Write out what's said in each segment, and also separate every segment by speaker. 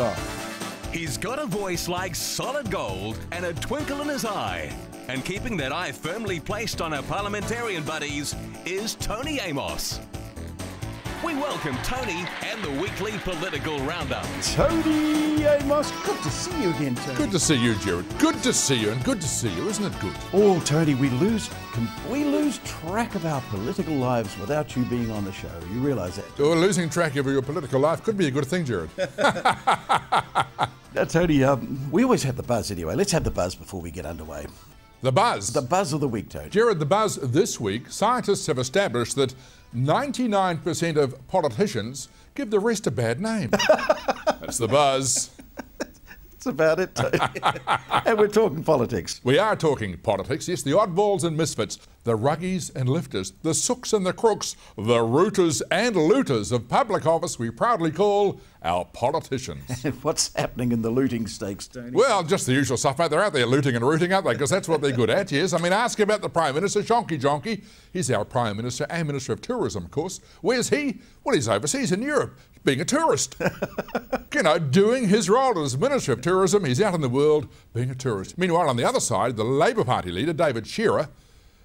Speaker 1: off. He's got a voice like solid gold and a twinkle in his eye. And keeping that eye firmly placed on our parliamentarian buddies is Tony Amos. We welcome Tony and the weekly political roundup. Tony Amos, good to see you again, Tony. Good to see you, Jared. Good to see you, and good to see you, isn't it good? Oh, Tony, we lose we lose track of our political lives without you being on the show. You realise that? Oh, losing track of your political life could be a good thing, Jared. now, Tony, um, we always have the buzz anyway. Let's have the buzz before we get underway. The buzz. The buzz of the week, Tony. Jared, the buzz this week. Scientists have established that 99% of politicians give the rest a bad name. That's the buzz. That's about it, and we're talking politics. We are talking politics, yes, the oddballs and misfits the ruggies and lifters, the sooks and the crooks, the rooters and looters of public office we proudly call our politicians. What's happening in the looting stakes, Tony? Well, just the usual stuff, mate. They're out there looting and rooting, aren't they? Because that's what they're good at, yes. I mean, ask about the Prime Minister, Shonky Jonky. He's our Prime Minister and Minister of Tourism, of course. Where's he? Well, he's overseas in Europe, being a tourist. you know, doing his role as Minister of Tourism. He's out in the world being a tourist. Meanwhile, on the other side, the Labour Party leader, David Shearer,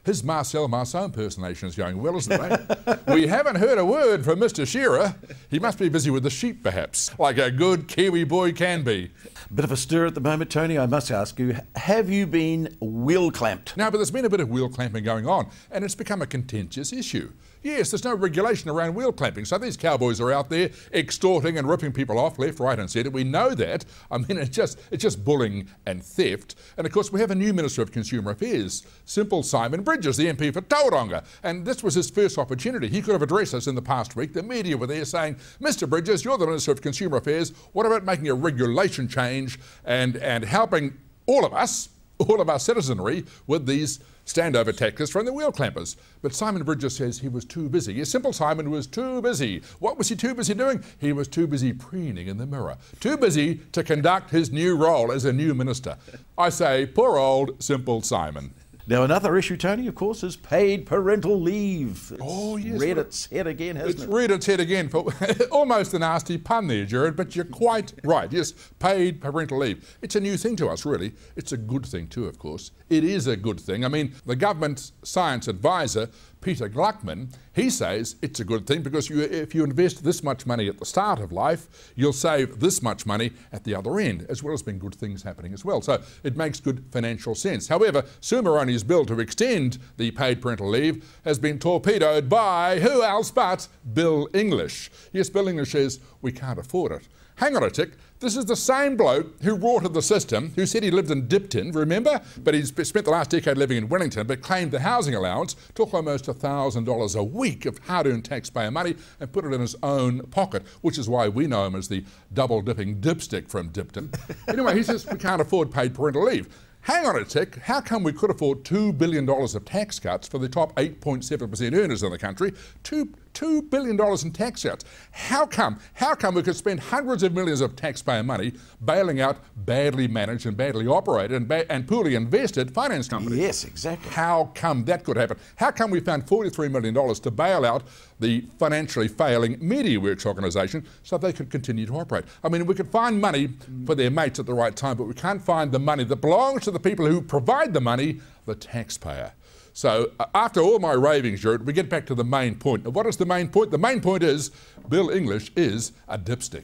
Speaker 1: his Marcel Marceau impersonation is going well, isn't it, we haven't heard a word from Mr. Shearer. He must be busy with the sheep, perhaps, like a good Kiwi boy can be. Bit of a stir at the moment, Tony. I must ask you, have you been wheel clamped? Now, but there's been a bit of wheel clamping going on, and it's become a contentious issue. Yes, there's no regulation around wheel clamping. So these cowboys are out there extorting and ripping people off left, right, and centre. We know that. I mean, it's just it's just bullying and theft. And of course, we have a new Minister of Consumer Affairs, Simple Simon Bridges, the MP for Tauranga. And this was his first opportunity. He could have addressed us in the past week. The media were there saying, Mr. Bridges, you're the Minister of Consumer Affairs. What about making a regulation change and, and helping all of us all of our citizenry with these standover tactics from the wheel clampers. But Simon Bridges says he was too busy. Yes, simple Simon was too busy. What was he too busy doing? He was too busy preening in the mirror, too busy to conduct his new role as a new minister. I say, poor old simple Simon. Now, another issue, Tony, of course, is paid parental leave. It's oh, yes. Read its head again, hasn't it's it? It's read its head again. For almost a nasty pun there, Jared, but you're quite right. Yes, paid parental leave. It's a new thing to us, really. It's a good thing, too, of course. It is a good thing. I mean, the government's science advisor Peter Gluckman, he says it's a good thing because you, if you invest this much money at the start of life, you'll save this much money at the other end, as well as being good things happening as well. So it makes good financial sense. However, Sumaroni's bill to extend the paid parental leave has been torpedoed by who else but Bill English. Yes, Bill English says we can't afford it. Hang on a tick. This is the same bloke who rorted the system, who said he lived in Dipton, remember? But he spent the last decade living in Wellington, but claimed the housing allowance, took almost $1,000 a week of hard earned taxpayer money and put it in his own pocket, which is why we know him as the double dipping dipstick from Dipton. anyway, he says we can't afford paid parental leave. Hang on a tick, how come we could afford $2 billion of tax cuts for the top 8.7% earners in the country? Two $2 billion in tax outs. How come? How come we could spend hundreds of millions of taxpayer money bailing out badly managed and badly operated and, ba and poorly invested finance companies? Yes, exactly. How come that could happen? How come we found $43 million to bail out the financially failing MediaWorks organisation so they could continue to operate? I mean, we could find money for their mates at the right time, but we can't find the money that belongs to the people who provide the money, the taxpayer. So uh, after all my ravings, Jared, we get back to the main point. What is the main point? The main point is Bill English is a dipstick.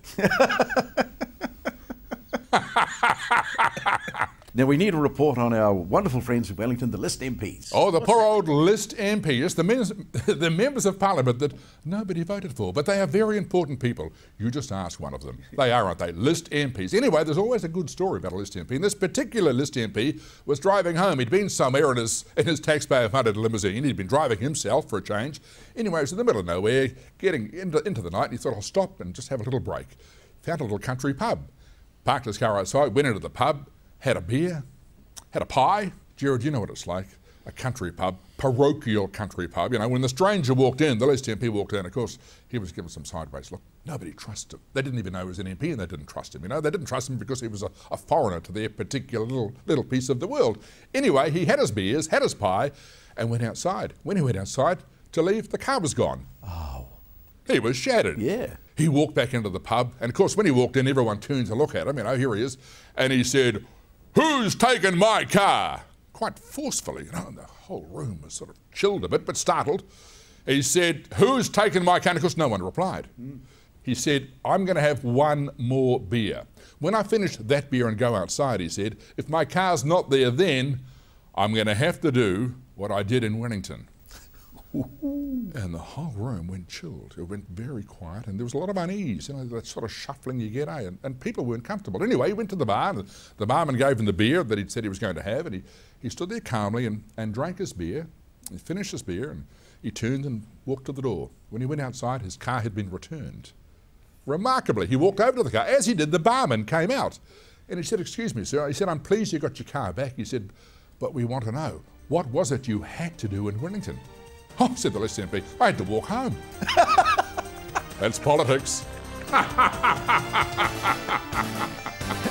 Speaker 1: Now, we need a report on our wonderful friends in Wellington, the List MPs. Oh, the poor old List MPs, the, members, the members of Parliament that nobody voted for, but they are very important people. You just ask one of them. They are, aren't they? List MPs. Anyway, there's always a good story about a List MP, and this particular List MP was driving home. He'd been somewhere in his, in his taxpayer-funded limousine. He'd been driving himself for a change. Anyway, he was in the middle of nowhere, getting into, into the night, and he thought, I'll stop and just have a little break. Found a little country pub. Parked his car outside, went into the pub, had a beer, had a pie. Jared, you know what it's like. A country pub, parochial country pub. You know, when the stranger walked in, the last MP walked in, of course, he was given some sideways look. Nobody trusted him. They didn't even know he was an MP and they didn't trust him. You know, they didn't trust him because he was a, a foreigner to their particular little, little piece of the world. Anyway, he had his beers, had his pie, and went outside. When he went outside to leave, the car was gone. Oh. He was shattered. Yeah. He walked back into the pub, and of course, when he walked in, everyone turned to look at him. You know, here he is. And he said, Who's taken my car? Quite forcefully, you know, and the whole room was sort of chilled a bit, but startled. He said, Who's taken my car? And of course, no one replied. Hmm. He said, I'm going to have one more beer. When I finish that beer and go outside, he said, if my car's not there then, I'm going to have to do what I did in Wellington. And the whole room went chilled. It went very quiet, and there was a lot of unease, you know, that sort of shuffling you get, eh? And, and people weren't comfortable. Anyway, he went to the bar, and the barman gave him the beer that he'd said he was going to have, and he, he stood there calmly and, and drank his beer. He finished his beer, and he turned and walked to the door. When he went outside, his car had been returned. Remarkably, he walked over to the car. As he did, the barman came out, and he said, Excuse me, sir. He said, I'm pleased you got your car back. He said, But we want to know, what was it you had to do in Wellington? Oh, said the list MP, I had to walk home. That's politics.